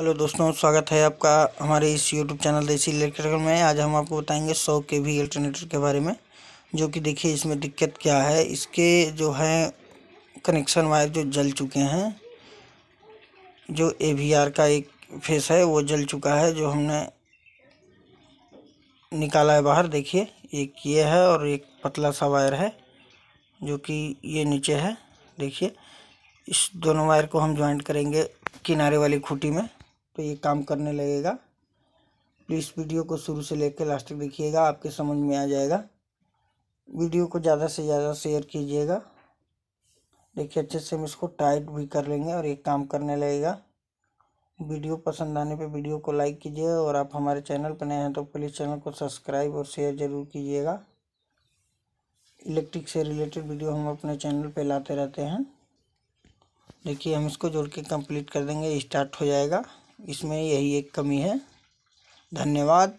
hello दोस्तों स्वागत है आपका हमारे इस यूट्यूब चैनल देसी इलेक्ट्रिकल में आज हम आपको बताएंगे सौ के वी अल्टरनेटर के बारे में जो कि देखिए इसमें दिक्कत क्या है इसके जो हैं कनेक्शन वायर जो जल चुके हैं जो ए वी आर का एक फेस है वो जल चुका है जो हमने निकाला है बाहर देखिए एक ये है और एक पतला सा वायर है जो कि ये नीचे है देखिए इस दोनों वायर को हम ज्वाइंट करेंगे किनारे वाली खूटी में तो ये काम करने लगेगा प्लीज़ वीडियो को शुरू से लेकर लास्ट तक देखिएगा आपके समझ में आ जाएगा वीडियो को ज़्यादा से ज़्यादा शेयर कीजिएगा देखिए अच्छे से हम इसको टाइट भी कर लेंगे और ये काम करने लगेगा वीडियो पसंद आने पे वीडियो को लाइक कीजिएगा और आप हमारे चैनल पर नए हैं तो प्लीज़ चैनल को सब्सक्राइब और शेयर ज़रूर कीजिएगा इलेक्ट्रिक से रिलेटेड वीडियो हम अपने चैनल पे लाते रहते हैं देखिए हम इसको जोड़ के कंप्लीट कर देंगे स्टार्ट हो जाएगा इसमें यही एक कमी है धन्यवाद